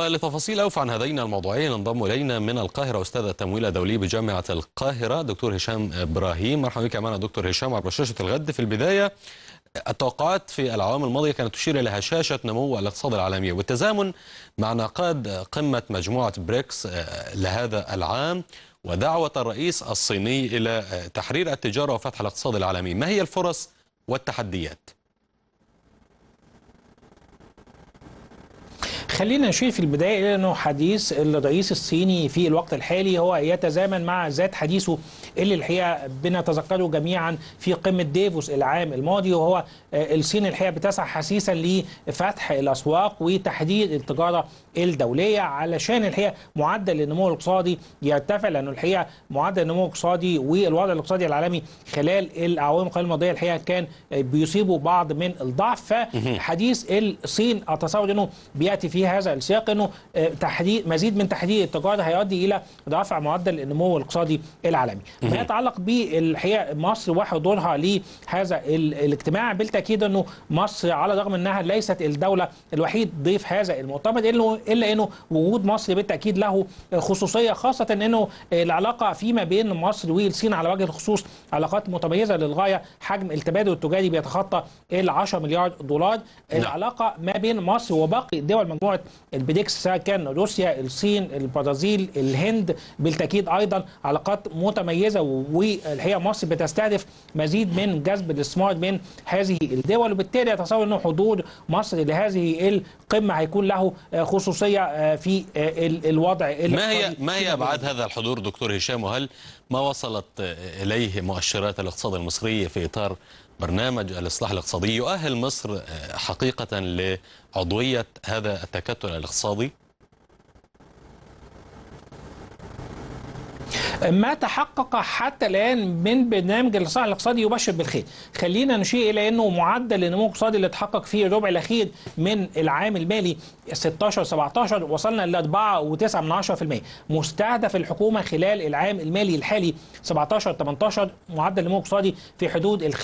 ولتفاصيل أوفى عن هذين الموضوعين انضم إلينا من القاهرة أستاذ التمويل الدولي بجامعة القاهرة دكتور هشام إبراهيم مرحبا بك معنا دكتور هشام عبر شاشة الغد في البداية التوقعات في العوام الماضية كانت تشير إلى هشاشة نمو الاقتصاد العالمي والتزامن مع نقاد قمة مجموعة بريكس آه، لهذا العام ودعوة الرئيس الصيني إلى تحرير التجارة وفتح الاقتصاد العالمي ما هي الفرص والتحديات؟ خلينا نشير في البداية إلى أنه حديث الرئيس الصيني في الوقت الحالي هو يتزامن مع ذات حديثه اللي الحقيقة بنتذكره جميعا في قمة ديفوس العام الماضي وهو آه، الصين الحقيقة بتسعى حثيثا لفتح الأسواق وتحديد التجارة الدولية علشان الحقيقة معدل النمو الاقتصادي يرتفع لأنه الحقيقة معدل النمو الاقتصادي والوضع الاقتصادي العالمي خلال الأعوام القليلة الماضية الحقيقة كان آه، بيصيبه بعض من الضعف فحديث الصين أتصور أنه بيأتي فيها هذا السياق انه آه، تحديد مزيد من تحديد التقاعد هيؤدي الى رفع معدل النمو الاقتصادي العالمي. ما يتعلق بالحقيقه مصر وحضورها لهذا الاجتماع بالتاكيد انه مصر على الرغم انها ليست الدوله الوحيد ضيف هذا المؤتمر الا انه وجود مصر بالتاكيد له خصوصيه خاصه انه آه، العلاقه فيما بين مصر والصين على وجه الخصوص علاقات متميزه للغايه حجم التبادل التجاري بيتخطى ال 10 مليار دولار نعم. العلاقه ما بين مصر وباقي دول مجموعه عندك البريكس سواء كان روسيا الصين البرازيل الهند بالتاكيد ايضا علاقات متميزه والحقيقه مصر بتستهدف مزيد من جذب الاستثمار من هذه الدول وبالتالي اتصور انه حضور مصر لهذه القمه هيكون له خصوصيه آه، في آه، الوضع ما هي ما هي ابعاد هذا الحضور دكتور هشام وهل ما وصلت اليه مؤشرات الاقتصاد المصري في اطار برنامج الإصلاح الاقتصادي يؤهل مصر آه، حقيقة لعضوية هذا التكتل الاقتصادي ما تحقق حتى الان من برنامج الاصلاح الاقتصادي يبشر بالخير خلينا نشير الى انه معدل النمو الاقتصادي اللي اتحقق فيه الربع الاخير من العام المالي 16 17 وصلنا ل 4.9% مستهدف الحكومه خلال العام المالي الحالي 17 18 معدل النمو الاقتصادي في حدود ال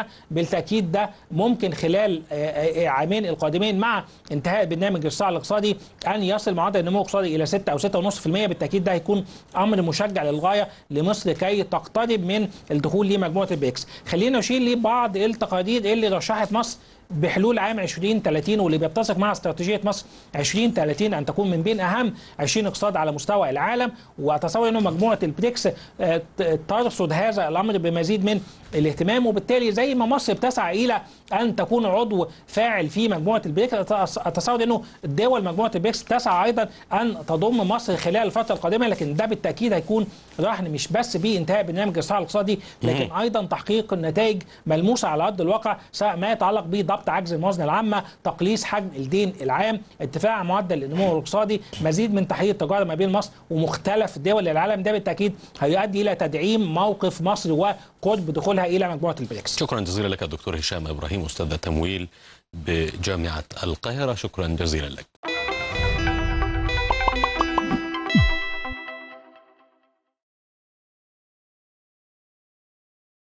5% بالتاكيد ده ممكن خلال آه، آه، عامين القادمين مع انتهاء برنامج الاصلاح الاقتصادي ان يصل معدل النمو الاقتصادي الى 6 او 6.5% بالتاكيد ده هيكون امر مشجع مشجع للغايه لمصر كي تقترب من الدخول لمجموعه البيكس خلينا نشير لبعض التقاليد اللي رشحت مصر بحلول عام 2030 واللي بيتسق مع استراتيجيه مصر 2030 ان تكون من بين اهم 20 اقتصاد على مستوى العالم واتصور انه مجموعه البريكس آه، ترصد هذا الامر بمزيد من الاهتمام وبالتالي زي ما مصر بتسعى الى ان تكون عضو فاعل في مجموعه البريكس اتصور انه دول مجموعه البريكس تسعى ايضا ان تضم مصر خلال الفتره القادمه لكن ده بالتاكيد هيكون رهن مش بس بانتهاء برنامج الصحه الاقتصادي لكن ايضا تحقيق نتائج ملموسه على ارض الواقع سواء ما يتعلق بضبط ضبط عجز الموازنه العامه تقليص حجم الدين العام ارتفاع معدل النمو الاقتصادي مزيد من تحقيق التجاره ما بين مصر ومختلف دول العالم ده بالتاكيد هيؤدي الى تدعيم موقف مصر وقرب دخولها الى مجموعه البريكس شكرا جزيلا لك الدكتور هشام ابراهيم استاذ التمويل بجامعه القاهره شكرا جزيلا لك